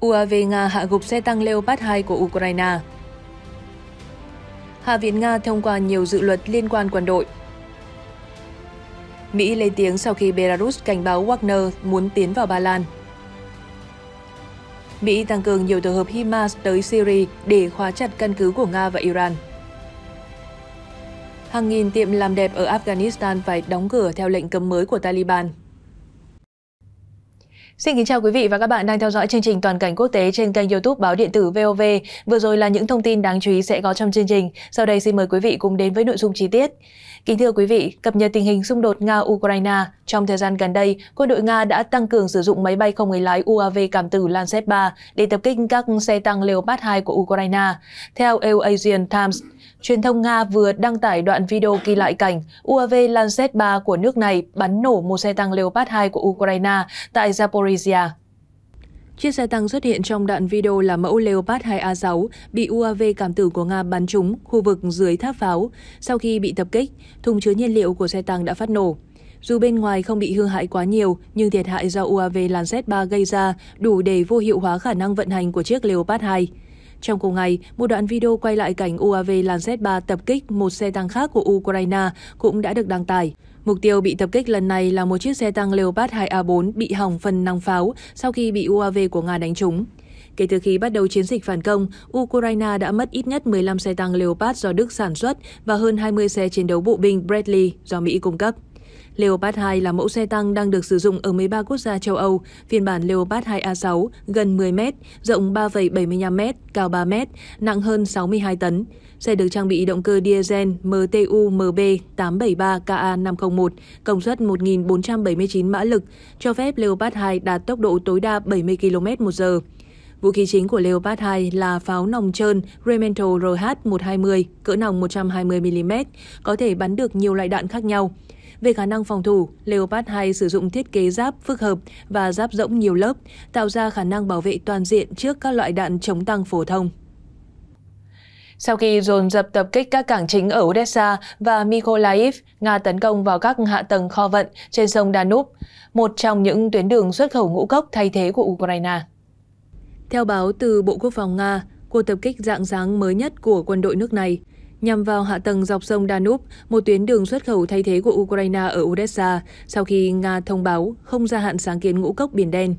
UAV Nga hạ gục xe tăng Leopard 2 của Ukraine. Hạ viện Nga thông qua nhiều dự luật liên quan quân đội. Mỹ lên tiếng sau khi Belarus cảnh báo Wagner muốn tiến vào Ba Lan. Mỹ tăng cường nhiều tổ hợp HIMARS tới Syria để khóa chặt căn cứ của Nga và Iran. Hàng nghìn tiệm làm đẹp ở Afghanistan phải đóng cửa theo lệnh cấm mới của Taliban. Xin kính chào quý vị và các bạn đang theo dõi chương trình Toàn cảnh quốc tế trên kênh YouTube báo điện tử VOV. Vừa rồi là những thông tin đáng chú ý sẽ có trong chương trình. Sau đây xin mời quý vị cùng đến với nội dung chi tiết. Kính thưa quý vị, cập nhật tình hình xung đột Nga-Ukraine. Trong thời gian gần đây, quân đội Nga đã tăng cường sử dụng máy bay không người lái UAV cảm tử Lancet 3 để tập kích các xe tăng Leopard 2 của Ukraine. Theo EuAsian Times, truyền thông Nga vừa đăng tải đoạn video ghi lại cảnh UAV Lancet 3 của nước này bắn nổ một xe tăng Leopard 2 của Ukraine tại Zaporizhia. Chiếc xe tăng xuất hiện trong đoạn video là mẫu Leopard 2A6 bị UAV cảm tử của Nga bắn trúng khu vực dưới tháp pháo. Sau khi bị tập kích, thùng chứa nhiên liệu của xe tăng đã phát nổ. Dù bên ngoài không bị hư hại quá nhiều, nhưng thiệt hại do UAV Lancet 3 gây ra đủ để vô hiệu hóa khả năng vận hành của chiếc Leopard 2. Trong cùng ngày, một đoạn video quay lại cảnh UAV làn Z3 tập kích một xe tăng khác của Ukraine cũng đã được đăng tải. Mục tiêu bị tập kích lần này là một chiếc xe tăng Leopard 2A4 bị hỏng phần năng pháo sau khi bị UAV của Nga đánh trúng. Kể từ khi bắt đầu chiến dịch phản công, Ukraine đã mất ít nhất 15 xe tăng Leopard do Đức sản xuất và hơn 20 xe chiến đấu bộ binh Bradley do Mỹ cung cấp. Leopard 2 là mẫu xe tăng đang được sử dụng ở 13 quốc gia châu Âu. Phiên bản Leopard 2A6 gần 10 m, rộng 3,75 m, cao 3 m, nặng hơn 62 tấn. Xe được trang bị động cơ diesel MTU MB 873KA501, công suất 1.479 mã lực, cho phép Leopard 2 đạt tốc độ tối đa 70 km một giờ. Vũ khí chính của Leopard 2 là pháo nòng trơn Remington RH-120, cỡ nòng 120mm, có thể bắn được nhiều loại đạn khác nhau. Về khả năng phòng thủ, Leopard 2 sử dụng thiết kế giáp phức hợp và giáp rỗng nhiều lớp, tạo ra khả năng bảo vệ toàn diện trước các loại đạn chống tăng phổ thông. Sau khi dồn dập tập kích các cảng chính ở Odessa và Mykolaiv, Nga tấn công vào các hạ tầng kho vận trên sông Danub, một trong những tuyến đường xuất khẩu ngũ cốc thay thế của Ukraine. Theo báo từ Bộ Quốc phòng Nga, cuộc tập kích dạng sáng mới nhất của quân đội nước này nhằm vào hạ tầng dọc sông Danube, một tuyến đường xuất khẩu thay thế của Ukraine ở Odessa sau khi Nga thông báo không gia hạn sáng kiến ngũ cốc Biển Đen.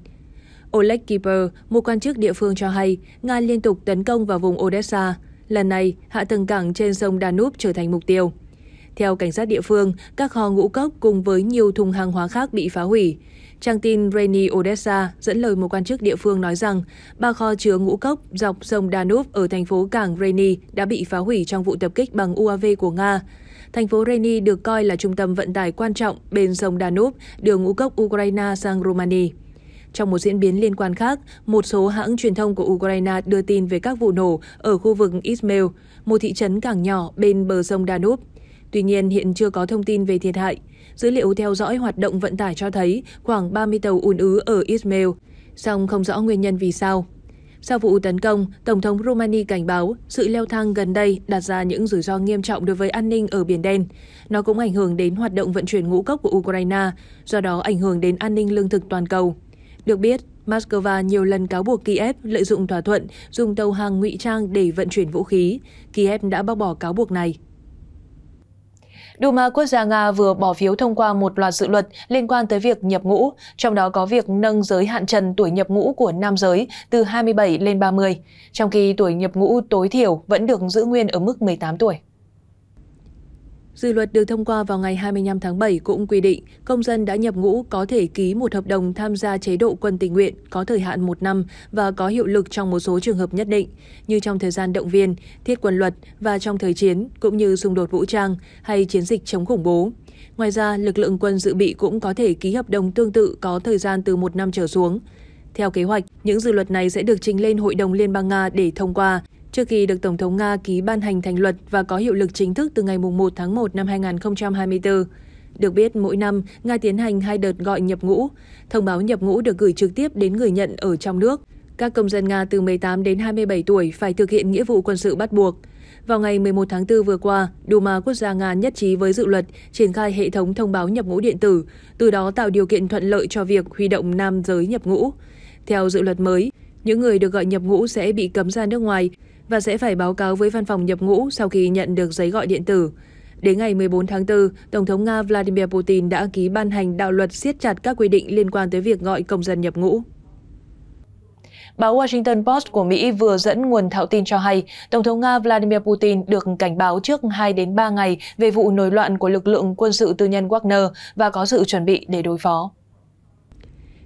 Oleg Kiper, một quan chức địa phương cho hay, Nga liên tục tấn công vào vùng Odessa. Lần này, hạ tầng cảng trên sông Danube trở thành mục tiêu. Theo cảnh sát địa phương, các kho ngũ cốc cùng với nhiều thùng hàng hóa khác bị phá hủy. Trang tin Rainy Odessa dẫn lời một quan chức địa phương nói rằng ba kho chứa ngũ cốc dọc sông Danube ở thành phố cảng Rainy đã bị phá hủy trong vụ tập kích bằng UAV của Nga. Thành phố Rainy được coi là trung tâm vận tải quan trọng bên sông Danube đường ngũ cốc Ukraine sang Romania. Trong một diễn biến liên quan khác, một số hãng truyền thông của Ukraine đưa tin về các vụ nổ ở khu vực Ismail, một thị trấn cảng nhỏ bên bờ sông Danube. Tuy nhiên, hiện chưa có thông tin về thiệt hại. Dữ liệu theo dõi hoạt động vận tải cho thấy khoảng 30 tàu ùn ứ ở Ismail, song không rõ nguyên nhân vì sao. Sau vụ tấn công, Tổng thống Romania cảnh báo sự leo thang gần đây đặt ra những rủi ro nghiêm trọng đối với an ninh ở Biển Đen. Nó cũng ảnh hưởng đến hoạt động vận chuyển ngũ cốc của Ukraine, do đó ảnh hưởng đến an ninh lương thực toàn cầu. Được biết, Moscow nhiều lần cáo buộc Kiev lợi dụng thỏa thuận dùng tàu hàng ngụy trang để vận chuyển vũ khí. Kiev đã bác bỏ cáo buộc này. Duma quốc gia Nga vừa bỏ phiếu thông qua một loạt dự luật liên quan tới việc nhập ngũ, trong đó có việc nâng giới hạn trần tuổi nhập ngũ của nam giới từ 27 lên 30, trong khi tuổi nhập ngũ tối thiểu vẫn được giữ nguyên ở mức 18 tuổi. Dự luật được thông qua vào ngày 25 tháng 7 cũng quy định công dân đã nhập ngũ có thể ký một hợp đồng tham gia chế độ quân tình nguyện có thời hạn một năm và có hiệu lực trong một số trường hợp nhất định, như trong thời gian động viên, thiết quân luật và trong thời chiến, cũng như xung đột vũ trang hay chiến dịch chống khủng bố. Ngoài ra, lực lượng quân dự bị cũng có thể ký hợp đồng tương tự có thời gian từ một năm trở xuống. Theo kế hoạch, những dự luật này sẽ được trình lên Hội đồng Liên bang Nga để thông qua, trước khi được Tổng thống Nga ký ban hành thành luật và có hiệu lực chính thức từ ngày 1 tháng 1 năm 2024. Được biết, mỗi năm, Nga tiến hành hai đợt gọi nhập ngũ. Thông báo nhập ngũ được gửi trực tiếp đến người nhận ở trong nước. Các công dân Nga từ 18 đến 27 tuổi phải thực hiện nghĩa vụ quân sự bắt buộc. Vào ngày 11 tháng 4 vừa qua, Duma Quốc gia Nga nhất trí với dự luật triển khai hệ thống thông báo nhập ngũ điện tử, từ đó tạo điều kiện thuận lợi cho việc huy động nam giới nhập ngũ. Theo dự luật mới, những người được gọi nhập ngũ sẽ bị cấm ra nước ngoài và sẽ phải báo cáo với văn phòng nhập ngũ sau khi nhận được giấy gọi điện tử. Đến ngày 14 tháng 4, Tổng thống Nga Vladimir Putin đã ký ban hành đạo luật siết chặt các quy định liên quan tới việc gọi công dân nhập ngũ. Báo Washington Post của Mỹ vừa dẫn nguồn thạo tin cho hay, Tổng thống Nga Vladimir Putin được cảnh báo trước 2 đến 3 ngày về vụ nổi loạn của lực lượng quân sự tư nhân Wagner và có sự chuẩn bị để đối phó.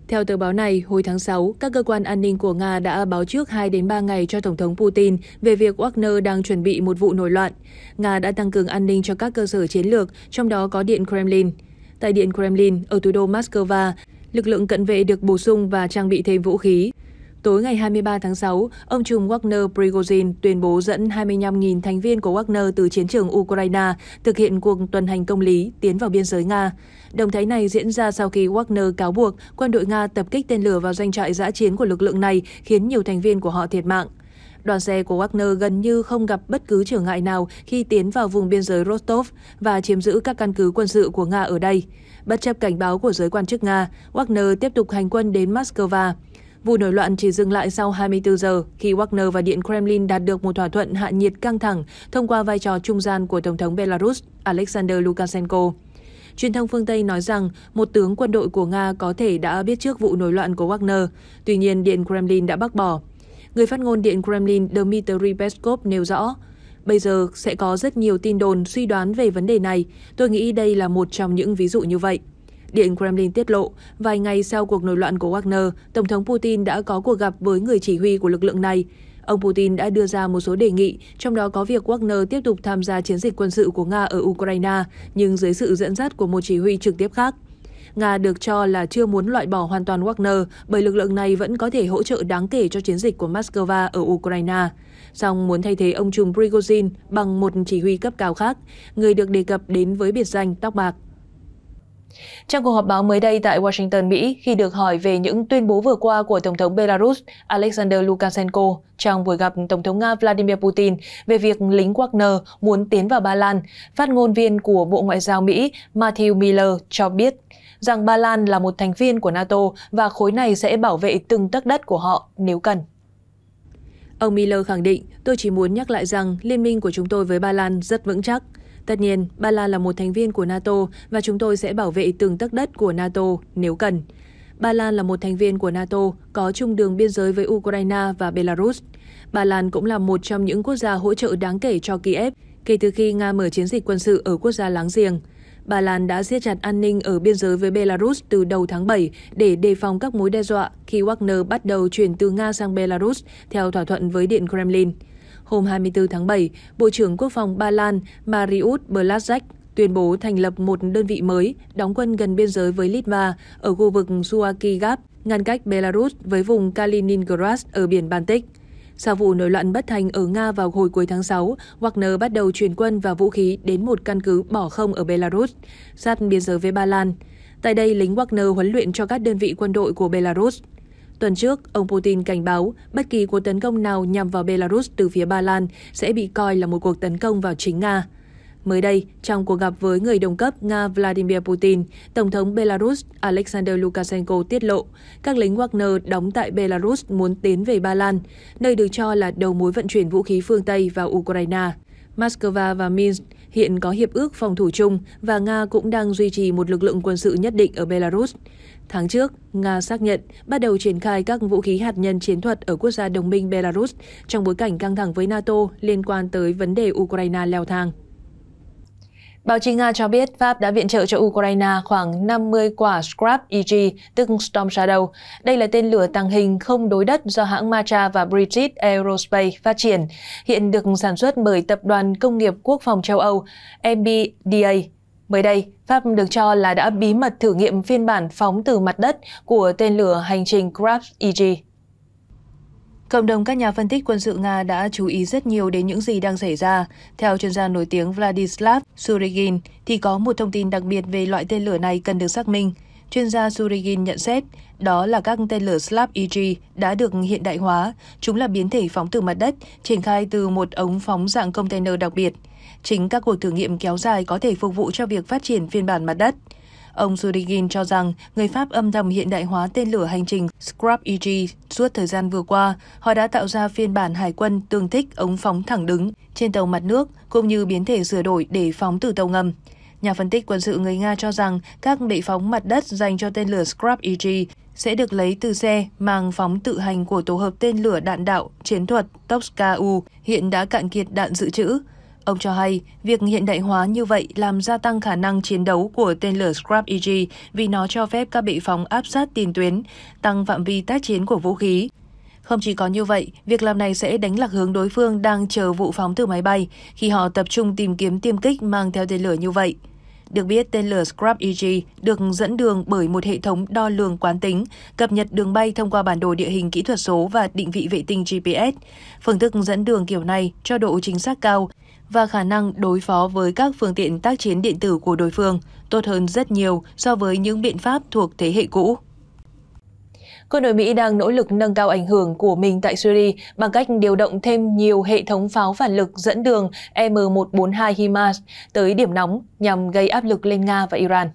Theo tờ báo này, hồi tháng 6, các cơ quan an ninh của Nga đã báo trước 2 đến 3 ngày cho Tổng thống Putin về việc Wagner đang chuẩn bị một vụ nổi loạn. Nga đã tăng cường an ninh cho các cơ sở chiến lược, trong đó có Điện Kremlin. Tại Điện Kremlin, ở thủ đô Moscow, lực lượng cận vệ được bổ sung và trang bị thêm vũ khí. Tối ngày 23 tháng 6, ông trùm Wagner Prigozhin tuyên bố dẫn 25.000 thành viên của Wagner từ chiến trường Ukraine thực hiện cuộc tuần hành công lý tiến vào biên giới Nga. Động thái này diễn ra sau khi Wagner cáo buộc quân đội Nga tập kích tên lửa vào doanh trại giã chiến của lực lượng này khiến nhiều thành viên của họ thiệt mạng. Đoàn xe của Wagner gần như không gặp bất cứ trở ngại nào khi tiến vào vùng biên giới Rostov và chiếm giữ các căn cứ quân sự của Nga ở đây. Bất chấp cảnh báo của giới quan chức Nga, Wagner tiếp tục hành quân đến Moscow. Vụ nổi loạn chỉ dừng lại sau 24 giờ khi Wagner và Điện Kremlin đạt được một thỏa thuận hạ nhiệt căng thẳng thông qua vai trò trung gian của Tổng thống Belarus Alexander Lukashenko. Truyền thông phương Tây nói rằng một tướng quân đội của Nga có thể đã biết trước vụ nổi loạn của Wagner, tuy nhiên Điện Kremlin đã bác bỏ. Người phát ngôn Điện Kremlin Dmitry Peskov nêu rõ, Bây giờ sẽ có rất nhiều tin đồn suy đoán về vấn đề này. Tôi nghĩ đây là một trong những ví dụ như vậy. Điện Kremlin tiết lộ, vài ngày sau cuộc nổi loạn của Wagner, Tổng thống Putin đã có cuộc gặp với người chỉ huy của lực lượng này. Ông Putin đã đưa ra một số đề nghị, trong đó có việc Wagner tiếp tục tham gia chiến dịch quân sự của Nga ở Ukraine, nhưng dưới sự dẫn dắt của một chỉ huy trực tiếp khác. Nga được cho là chưa muốn loại bỏ hoàn toàn Wagner bởi lực lượng này vẫn có thể hỗ trợ đáng kể cho chiến dịch của Moscow ở Ukraine. Song muốn thay thế ông Trung Prigozhin bằng một chỉ huy cấp cao khác, người được đề cập đến với biệt danh Tóc Bạc. Trong cuộc họp báo mới đây tại Washington, Mỹ, khi được hỏi về những tuyên bố vừa qua của Tổng thống Belarus Alexander Lukashenko trong buổi gặp Tổng thống Nga Vladimir Putin về việc lính Wagner muốn tiến vào Ba Lan, phát ngôn viên của Bộ Ngoại giao Mỹ Matthew Miller cho biết rằng Ba Lan là một thành viên của NATO và khối này sẽ bảo vệ từng tấc đất của họ nếu cần. Ông Miller khẳng định, tôi chỉ muốn nhắc lại rằng liên minh của chúng tôi với Ba Lan rất vững chắc. Tất nhiên, Ba Lan là một thành viên của NATO và chúng tôi sẽ bảo vệ từng tấc đất của NATO nếu cần. Ba Lan là một thành viên của NATO, có chung đường biên giới với Ukraine và Belarus. Ba Lan cũng là một trong những quốc gia hỗ trợ đáng kể cho Kiev kể từ khi Nga mở chiến dịch quân sự ở quốc gia láng giềng. Ba Lan đã siết chặt an ninh ở biên giới với Belarus từ đầu tháng 7 để đề phòng các mối đe dọa khi Wagner bắt đầu chuyển từ Nga sang Belarus theo thỏa thuận với Điện Kremlin hôm 24 tháng 7, Bộ trưởng Quốc phòng Ba Lan Mariusz Blaszczak tuyên bố thành lập một đơn vị mới đóng quân gần biên giới với Litva ở khu vực Suaki Gap, ngăn cách Belarus với vùng Kaliningrad ở biển Baltic. Sau vụ nổi loạn bất thành ở Nga vào hồi cuối tháng 6, Wagner bắt đầu chuyển quân và vũ khí đến một căn cứ bỏ không ở Belarus, sát biên giới với Ba Lan. Tại đây, lính Wagner huấn luyện cho các đơn vị quân đội của Belarus. Tuần trước, ông Putin cảnh báo bất kỳ cuộc tấn công nào nhằm vào Belarus từ phía Ba Lan sẽ bị coi là một cuộc tấn công vào chính Nga. Mới đây, trong cuộc gặp với người đồng cấp Nga Vladimir Putin, Tổng thống Belarus Alexander Lukashenko tiết lộ các lính Wagner đóng tại Belarus muốn tiến về Ba Lan, nơi được cho là đầu mối vận chuyển vũ khí phương Tây vào Ukraine. Moscow và Minsk hiện có hiệp ước phòng thủ chung và Nga cũng đang duy trì một lực lượng quân sự nhất định ở Belarus. Tháng trước, Nga xác nhận bắt đầu triển khai các vũ khí hạt nhân chiến thuật ở quốc gia đồng minh Belarus trong bối cảnh căng thẳng với NATO liên quan tới vấn đề Ukraine leo thang. Báo chí Nga cho biết Pháp đã viện trợ cho Ukraine khoảng 50 quả Scrap EG, tức Storm Shadow. Đây là tên lửa tàng hình không đối đất do hãng Macha và British Aerospace phát triển, hiện được sản xuất bởi Tập đoàn Công nghiệp Quốc phòng châu Âu MBDA. Mới đây, Pháp được cho là đã bí mật thử nghiệm phiên bản phóng từ mặt đất của tên lửa hành trình Scrap EG. Cộng đồng các nhà phân tích quân sự Nga đã chú ý rất nhiều đến những gì đang xảy ra. Theo chuyên gia nổi tiếng Vladislav Surigin, thì có một thông tin đặc biệt về loại tên lửa này cần được xác minh. Chuyên gia Surigin nhận xét, đó là các tên lửa Slav EG đã được hiện đại hóa. Chúng là biến thể phóng từ mặt đất, triển khai từ một ống phóng dạng container đặc biệt. Chính các cuộc thử nghiệm kéo dài có thể phục vụ cho việc phát triển phiên bản mặt đất. Ông Surigin cho rằng người Pháp âm thầm hiện đại hóa tên lửa hành trình Scrap EG suốt thời gian vừa qua. Họ đã tạo ra phiên bản hải quân tương thích ống phóng thẳng đứng trên tàu mặt nước cũng như biến thể sửa đổi để phóng từ tàu ngầm. Nhà phân tích quân sự người Nga cho rằng các bệ phóng mặt đất dành cho tên lửa Scrap EG sẽ được lấy từ xe mang phóng tự hành của tổ hợp tên lửa đạn đạo chiến thuật Tosk-U hiện đã cạn kiệt đạn dự trữ. Ông cho hay, việc hiện đại hóa như vậy làm gia tăng khả năng chiến đấu của tên lửa Scrap EG vì nó cho phép các bị phóng áp sát tiền tuyến, tăng phạm vi tác chiến của vũ khí. Không chỉ có như vậy, việc làm này sẽ đánh lạc hướng đối phương đang chờ vụ phóng từ máy bay khi họ tập trung tìm kiếm tiêm kích mang theo tên lửa như vậy. Được biết, tên lửa Scrap EG được dẫn đường bởi một hệ thống đo lường quán tính, cập nhật đường bay thông qua bản đồ địa hình kỹ thuật số và định vị vệ tinh GPS. Phương thức dẫn đường kiểu này cho độ chính xác cao, và khả năng đối phó với các phương tiện tác chiến điện tử của đối phương tốt hơn rất nhiều so với những biện pháp thuộc thế hệ cũ. Quân đội Mỹ đang nỗ lực nâng cao ảnh hưởng của mình tại Syria bằng cách điều động thêm nhiều hệ thống pháo phản lực dẫn đường M142 HIMARS tới điểm nóng nhằm gây áp lực lên Nga và Iran.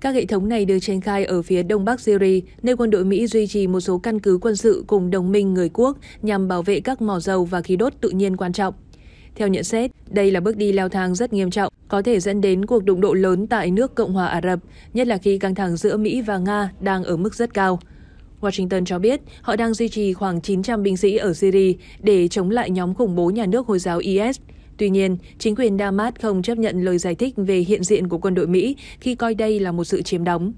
Các hệ thống này được triển khai ở phía đông bắc Syria, nơi quân đội Mỹ duy trì một số căn cứ quân sự cùng đồng minh người quốc nhằm bảo vệ các mỏ dầu và khí đốt tự nhiên quan trọng. Theo nhận xét, đây là bước đi leo thang rất nghiêm trọng, có thể dẫn đến cuộc đụng độ lớn tại nước Cộng hòa Ả Rập, nhất là khi căng thẳng giữa Mỹ và Nga đang ở mức rất cao. Washington cho biết họ đang duy trì khoảng 900 binh sĩ ở Syria để chống lại nhóm khủng bố nhà nước Hồi giáo IS. Tuy nhiên, chính quyền Damas không chấp nhận lời giải thích về hiện diện của quân đội Mỹ khi coi đây là một sự chiếm đóng.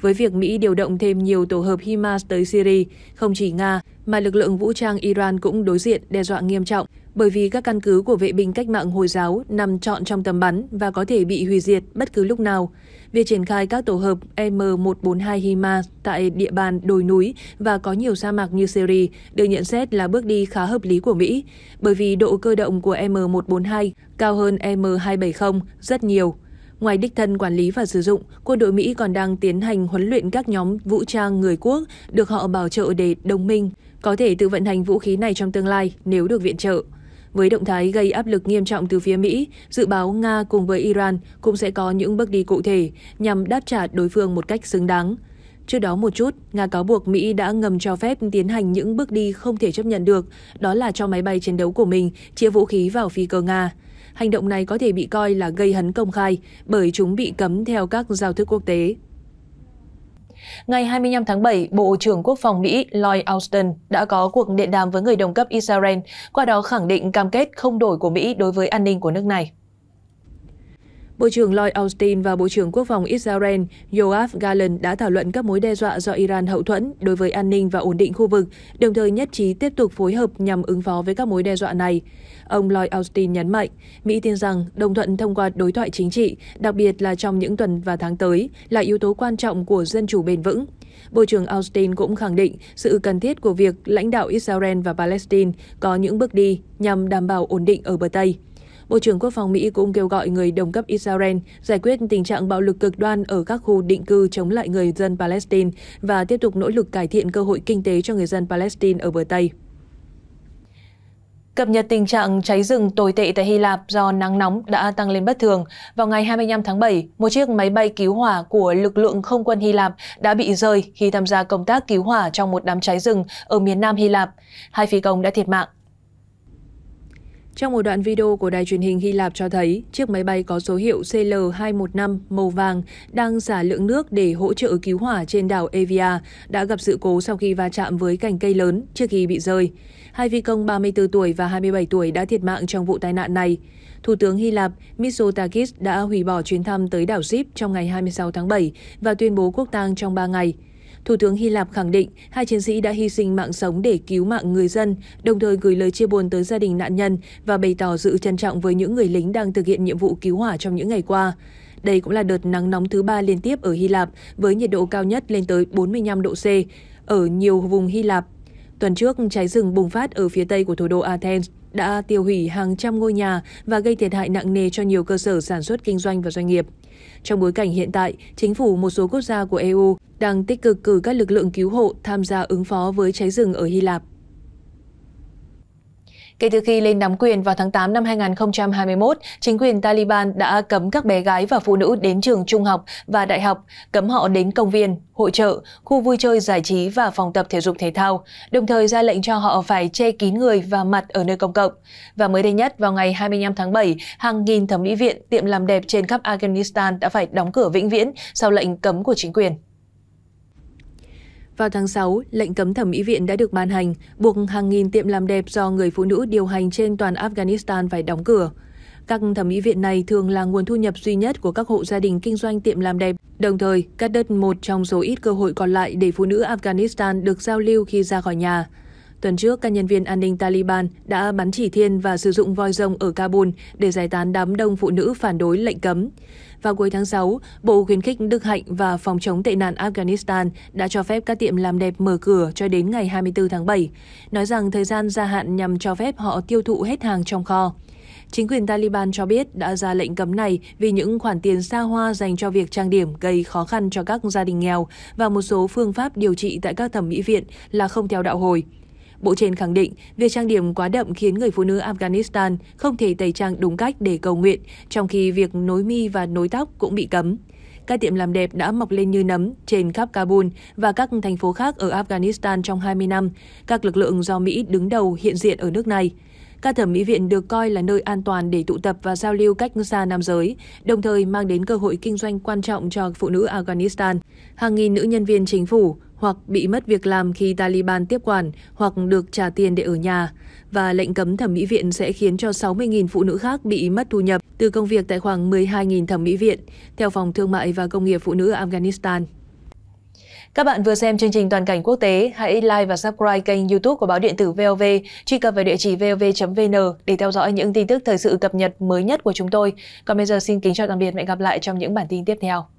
Với việc Mỹ điều động thêm nhiều tổ hợp HIMARS tới Syria, không chỉ Nga mà lực lượng vũ trang Iran cũng đối diện đe dọa nghiêm trọng bởi vì các căn cứ của vệ binh cách mạng Hồi giáo nằm trọn trong tầm bắn và có thể bị hủy diệt bất cứ lúc nào. Việc triển khai các tổ hợp M142 HIMA tại địa bàn đồi núi và có nhiều sa mạc như Syria được nhận xét là bước đi khá hợp lý của Mỹ, bởi vì độ cơ động của M142 cao hơn M270 rất nhiều. Ngoài đích thân quản lý và sử dụng, quân đội Mỹ còn đang tiến hành huấn luyện các nhóm vũ trang người quốc được họ bảo trợ để đồng minh có thể tự vận hành vũ khí này trong tương lai nếu được viện trợ. Với động thái gây áp lực nghiêm trọng từ phía Mỹ, dự báo Nga cùng với Iran cũng sẽ có những bước đi cụ thể nhằm đáp trả đối phương một cách xứng đáng. Trước đó một chút, Nga cáo buộc Mỹ đã ngầm cho phép tiến hành những bước đi không thể chấp nhận được, đó là cho máy bay chiến đấu của mình chia vũ khí vào phi cơ Nga. Hành động này có thể bị coi là gây hấn công khai bởi chúng bị cấm theo các giao thức quốc tế. Ngày 25 tháng 7, Bộ trưởng Quốc phòng Mỹ Lloyd Austin đã có cuộc điện đàm với người đồng cấp Israel, qua đó khẳng định cam kết không đổi của Mỹ đối với an ninh của nước này. Bộ trưởng Lloyd Austin và Bộ trưởng Quốc phòng Israel Yoav Gallant đã thảo luận các mối đe dọa do Iran hậu thuẫn đối với an ninh và ổn định khu vực, đồng thời nhất trí tiếp tục phối hợp nhằm ứng phó với các mối đe dọa này. Ông Lloyd Austin nhấn mạnh, Mỹ tin rằng đồng thuận thông qua đối thoại chính trị, đặc biệt là trong những tuần và tháng tới, là yếu tố quan trọng của dân chủ bền vững. Bộ trưởng Austin cũng khẳng định sự cần thiết của việc lãnh đạo Israel và Palestine có những bước đi nhằm đảm bảo ổn định ở bờ Tây. Bộ trưởng Quốc phòng Mỹ cũng kêu gọi người đồng cấp Israel giải quyết tình trạng bạo lực cực đoan ở các khu định cư chống lại người dân Palestine và tiếp tục nỗ lực cải thiện cơ hội kinh tế cho người dân Palestine ở bờ Tây. Cập nhật tình trạng cháy rừng tồi tệ tại Hy Lạp do nắng nóng đã tăng lên bất thường. Vào ngày 25 tháng 7, một chiếc máy bay cứu hỏa của lực lượng không quân Hy Lạp đã bị rơi khi tham gia công tác cứu hỏa trong một đám cháy rừng ở miền nam Hy Lạp. Hai phi công đã thiệt mạng. Trong một đoạn video của đài truyền hình Hy Lạp cho thấy, chiếc máy bay có số hiệu CL-215 màu vàng đang xả lượng nước để hỗ trợ cứu hỏa trên đảo Evia đã gặp sự cố sau khi va chạm với cành cây lớn trước khi bị rơi. Hai phi công 34 tuổi và 27 tuổi đã thiệt mạng trong vụ tai nạn này. Thủ tướng Hy Lạp Mitsotakis đã hủy bỏ chuyến thăm tới đảo Sip trong ngày 26 tháng 7 và tuyên bố quốc tang trong 3 ngày. Thủ tướng Hy Lạp khẳng định hai chiến sĩ đã hy sinh mạng sống để cứu mạng người dân, đồng thời gửi lời chia buồn tới gia đình nạn nhân và bày tỏ sự trân trọng với những người lính đang thực hiện nhiệm vụ cứu hỏa trong những ngày qua. Đây cũng là đợt nắng nóng thứ ba liên tiếp ở Hy Lạp với nhiệt độ cao nhất lên tới 45 độ C ở nhiều vùng Hy Lạp. Tuần trước, cháy rừng bùng phát ở phía tây của thủ đô Athens đã tiêu hủy hàng trăm ngôi nhà và gây thiệt hại nặng nề cho nhiều cơ sở sản xuất kinh doanh và doanh nghiệp. Trong bối cảnh hiện tại, chính phủ một số quốc gia của EU đang tích cực cử các lực lượng cứu hộ tham gia ứng phó với cháy rừng ở Hy Lạp. Kể từ khi lên nắm quyền vào tháng 8 năm 2021, chính quyền Taliban đã cấm các bé gái và phụ nữ đến trường trung học và đại học, cấm họ đến công viên, hội trợ, khu vui chơi giải trí và phòng tập thể dục thể thao, đồng thời ra lệnh cho họ phải che kín người và mặt ở nơi công cộng. Và mới đây nhất, vào ngày 25 tháng 7, hàng nghìn thẩm mỹ viện, tiệm làm đẹp trên khắp Afghanistan đã phải đóng cửa vĩnh viễn sau lệnh cấm của chính quyền. Vào tháng 6, lệnh cấm thẩm mỹ viện đã được ban hành, buộc hàng nghìn tiệm làm đẹp do người phụ nữ điều hành trên toàn Afghanistan phải đóng cửa. Các thẩm mỹ viện này thường là nguồn thu nhập duy nhất của các hộ gia đình kinh doanh tiệm làm đẹp, đồng thời cắt đứt một trong số ít cơ hội còn lại để phụ nữ Afghanistan được giao lưu khi ra khỏi nhà. Tuần trước, các nhân viên an ninh Taliban đã bắn chỉ thiên và sử dụng voi rông ở Kabul để giải tán đám đông phụ nữ phản đối lệnh cấm. Vào cuối tháng 6, Bộ khuyến khích Đức Hạnh và Phòng chống tệ nạn Afghanistan đã cho phép các tiệm làm đẹp mở cửa cho đến ngày 24 tháng 7, nói rằng thời gian gia hạn nhằm cho phép họ tiêu thụ hết hàng trong kho. Chính quyền Taliban cho biết đã ra lệnh cấm này vì những khoản tiền xa hoa dành cho việc trang điểm gây khó khăn cho các gia đình nghèo và một số phương pháp điều trị tại các thẩm mỹ viện là không theo đạo hồi. Bộ trên khẳng định, việc trang điểm quá đậm khiến người phụ nữ Afghanistan không thể tẩy trang đúng cách để cầu nguyện, trong khi việc nối mi và nối tóc cũng bị cấm. Các tiệm làm đẹp đã mọc lên như nấm trên khắp Kabul và các thành phố khác ở Afghanistan trong 20 năm. Các lực lượng do Mỹ đứng đầu hiện diện ở nước này. Các thẩm mỹ viện được coi là nơi an toàn để tụ tập và giao lưu cách xa nam giới, đồng thời mang đến cơ hội kinh doanh quan trọng cho phụ nữ Afghanistan. Hàng nghìn nữ nhân viên chính phủ, hoặc bị mất việc làm khi Taliban tiếp quản hoặc được trả tiền để ở nhà. Và lệnh cấm thẩm mỹ viện sẽ khiến cho 60.000 phụ nữ khác bị mất thu nhập từ công việc tại khoảng 12.000 thẩm mỹ viện, theo Phòng Thương mại và Công nghiệp Phụ nữ Afghanistan. Các bạn vừa xem chương trình Toàn cảnh quốc tế, hãy like và subscribe kênh youtube của báo điện tử VOV, truy cập vào địa chỉ vov.vn để theo dõi những tin tức thời sự cập nhật mới nhất của chúng tôi. Còn bây giờ xin kính chào tạm biệt và hẹn gặp lại trong những bản tin tiếp theo.